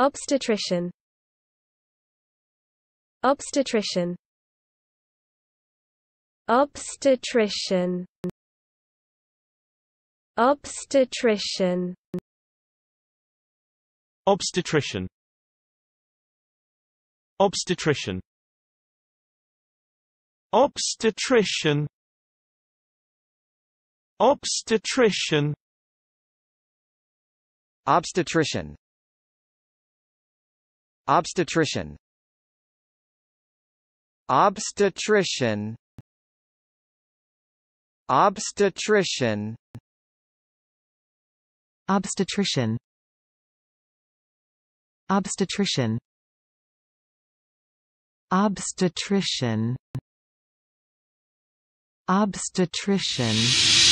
Obstetrician Obstetrician Obstetrician Obstetrician Obstetrician Obstetrician Obstetrician Obstetrician Obstetrician Obstetrician Obstetrician Obstetrician Obstetrician Obstetrician Obstetrician Obstetrician